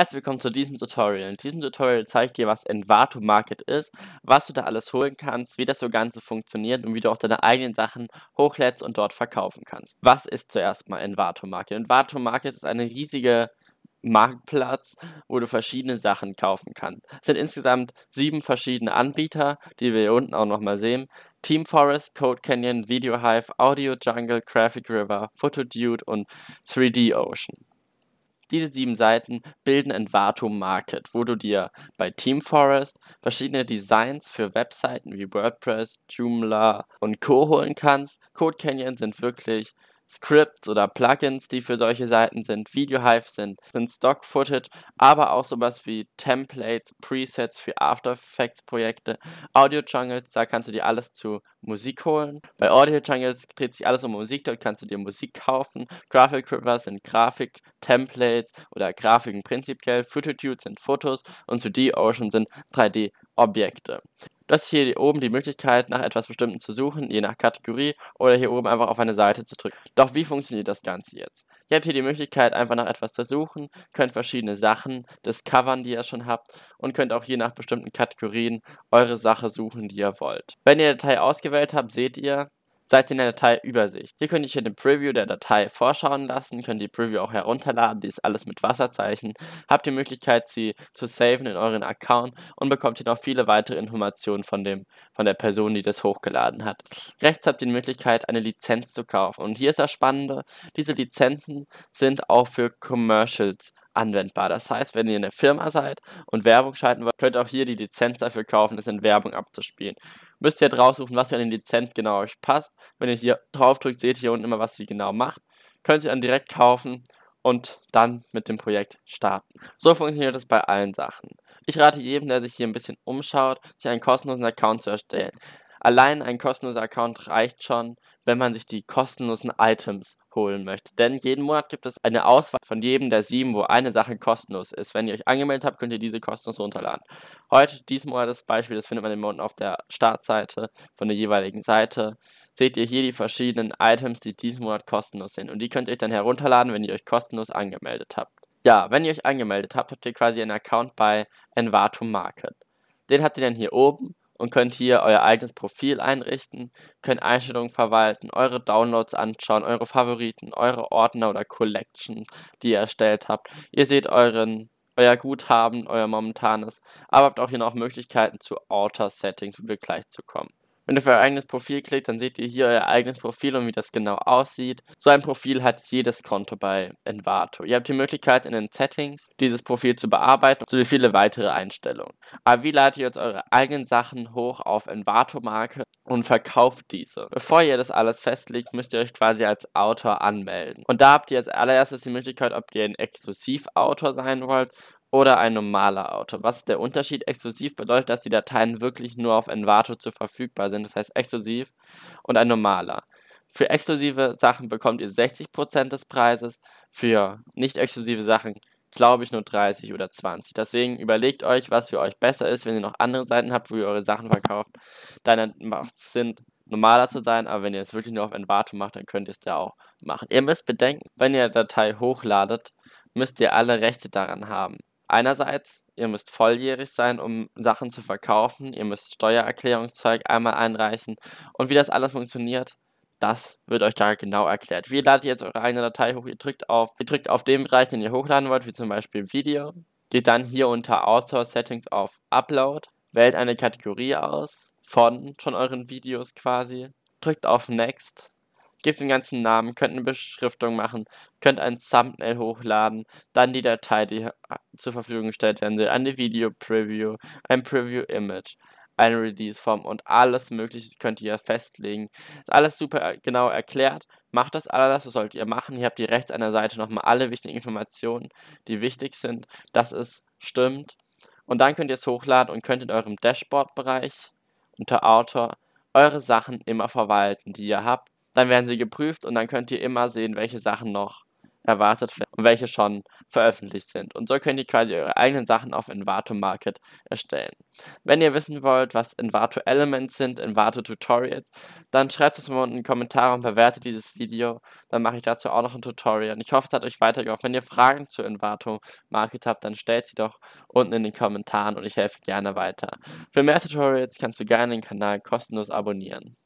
Herzlich willkommen zu diesem Tutorial. In diesem Tutorial zeige ich dir, was Envato Market ist, was du da alles holen kannst, wie das so Ganze funktioniert und wie du auch deine eigenen Sachen hochlädst und dort verkaufen kannst. Was ist zuerst mal Envato Market? Envato Market ist eine riesige Marktplatz, wo du verschiedene Sachen kaufen kannst. Es sind insgesamt sieben verschiedene Anbieter, die wir hier unten auch nochmal sehen. Team Forest, Code Canyon, Video Hive, Audio Jungle, Graphic River, Photo Dude und 3D Ocean. Diese sieben Seiten bilden ein Vatum Market, wo du dir bei TeamForest verschiedene Designs für Webseiten wie WordPress, Joomla und Co. holen kannst. Code Canyon sind wirklich Scripts oder Plugins, die für solche Seiten sind, Videohive sind, sind Stock-Footage, aber auch sowas wie Templates, Presets für After Effects Projekte, Audio Jungles, da kannst du dir alles zu Musik holen. Bei Audio Jungles dreht sich alles um Musik, dort kannst du dir Musik kaufen. Graphic Rippers sind Grafik, Templates oder Grafiken prinzipiell, Phototube sind Fotos und 3D Ocean sind 3D Objekte. Du hast hier oben die Möglichkeit, nach etwas Bestimmten zu suchen, je nach Kategorie, oder hier oben einfach auf eine Seite zu drücken. Doch wie funktioniert das Ganze jetzt? Ihr habt hier die Möglichkeit, einfach nach etwas zu suchen, könnt verschiedene Sachen discovern, die ihr schon habt, und könnt auch je nach bestimmten Kategorien eure Sache suchen, die ihr wollt. Wenn ihr eine Datei ausgewählt habt, seht ihr, seid ihr in der Dateiübersicht. Hier könnt ihr hier eine Preview der Datei vorschauen lassen, könnt die Preview auch herunterladen, die ist alles mit Wasserzeichen, habt die Möglichkeit, sie zu saven in euren Account und bekommt hier noch viele weitere Informationen von, dem, von der Person, die das hochgeladen hat. Rechts habt ihr die Möglichkeit, eine Lizenz zu kaufen und hier ist das Spannende, diese Lizenzen sind auch für Commercials anwendbar. Das heißt, wenn ihr eine Firma seid und Werbung schalten wollt, könnt ihr auch hier die Lizenz dafür kaufen, es in Werbung abzuspielen. Müsst ihr draussuchen, was für eine Lizenz genau euch passt. Wenn ihr hier drauf drückt, seht ihr hier unten immer, was sie genau macht. Könnt ihr dann direkt kaufen und dann mit dem Projekt starten. So funktioniert das bei allen Sachen. Ich rate jedem, der sich hier ein bisschen umschaut, sich einen kostenlosen Account zu erstellen. Allein ein kostenloser Account reicht schon, wenn man sich die kostenlosen Items holen möchte. Denn jeden Monat gibt es eine Auswahl von jedem der sieben, wo eine Sache kostenlos ist. Wenn ihr euch angemeldet habt, könnt ihr diese kostenlos runterladen. Heute, diesen Monat das Beispiel, das findet man im Monat auf der Startseite von der jeweiligen Seite. Seht ihr hier die verschiedenen Items, die diesen Monat kostenlos sind. Und die könnt ihr euch dann herunterladen, wenn ihr euch kostenlos angemeldet habt. Ja, wenn ihr euch angemeldet habt, habt ihr quasi einen Account bei Envato Market. Den habt ihr dann hier oben und könnt hier euer eigenes Profil einrichten, könnt Einstellungen verwalten, eure Downloads anschauen, eure Favoriten, eure Ordner oder Collection, die ihr erstellt habt. Ihr seht euren euer Guthaben, euer momentanes, aber habt auch hier noch Möglichkeiten zu Outer Settings, um gleich zu kommen. Wenn ihr auf euer eigenes Profil klickt, dann seht ihr hier euer eigenes Profil und wie das genau aussieht. So ein Profil hat jedes Konto bei Envato. Ihr habt die Möglichkeit, in den Settings dieses Profil zu bearbeiten, sowie viele weitere Einstellungen. Aber wie ladet ihr jetzt eure eigenen Sachen hoch auf Envato-Marke und verkauft diese? Bevor ihr das alles festlegt, müsst ihr euch quasi als Autor anmelden. Und da habt ihr als allererstes die Möglichkeit, ob ihr ein Exklusivautor sein wollt oder ein normaler Auto. Was ist der Unterschied? Exklusiv bedeutet, dass die Dateien wirklich nur auf Envato zu verfügbar sind, das heißt exklusiv und ein normaler. Für exklusive Sachen bekommt ihr 60% des Preises, für nicht exklusive Sachen glaube ich nur 30 oder 20. Deswegen überlegt euch, was für euch besser ist, wenn ihr noch andere Seiten habt, wo ihr eure Sachen verkauft. Dann macht es Sinn, normaler zu sein, aber wenn ihr es wirklich nur auf Envato macht, dann könnt ihr es ja auch machen. Ihr müsst bedenken, wenn ihr eine Datei hochladet, müsst ihr alle Rechte daran haben. Einerseits, ihr müsst volljährig sein, um Sachen zu verkaufen, ihr müsst Steuererklärungszeug einmal einreichen und wie das alles funktioniert, das wird euch da genau erklärt. Wie ladet ihr jetzt eure eigene Datei hoch? Ihr drückt auf, ihr drückt auf den Bereich, den ihr hochladen wollt, wie zum Beispiel Video, geht dann hier unter Autor Settings auf Upload, wählt eine Kategorie aus von schon euren Videos quasi, drückt auf Next Gebt den ganzen Namen, könnt eine Beschriftung machen, könnt ein Thumbnail hochladen, dann die Datei, die ah, zur Verfügung gestellt werden soll, eine Video-Preview, ein Preview-Image, eine Release-Form und alles mögliche könnt ihr festlegen. Ist alles super äh, genau erklärt. Macht das alles, was sollt ihr machen. Ihr habt hier rechts an der Seite nochmal alle wichtigen Informationen, die wichtig sind, dass es stimmt. Und dann könnt ihr es hochladen und könnt in eurem Dashboard-Bereich unter Autor eure Sachen immer verwalten, die ihr habt. Dann werden sie geprüft und dann könnt ihr immer sehen, welche Sachen noch erwartet werden und welche schon veröffentlicht sind. Und so könnt ihr quasi eure eigenen Sachen auf Envato Market erstellen. Wenn ihr wissen wollt, was Envato Elements sind, Envato Tutorials, dann schreibt es mir unten in die Kommentare und bewertet dieses Video. Dann mache ich dazu auch noch ein Tutorial. Und ich hoffe, es hat euch weitergeholfen. Wenn ihr Fragen zu Envato Market habt, dann stellt sie doch unten in den Kommentaren und ich helfe gerne weiter. Für mehr Tutorials kannst du gerne den Kanal kostenlos abonnieren.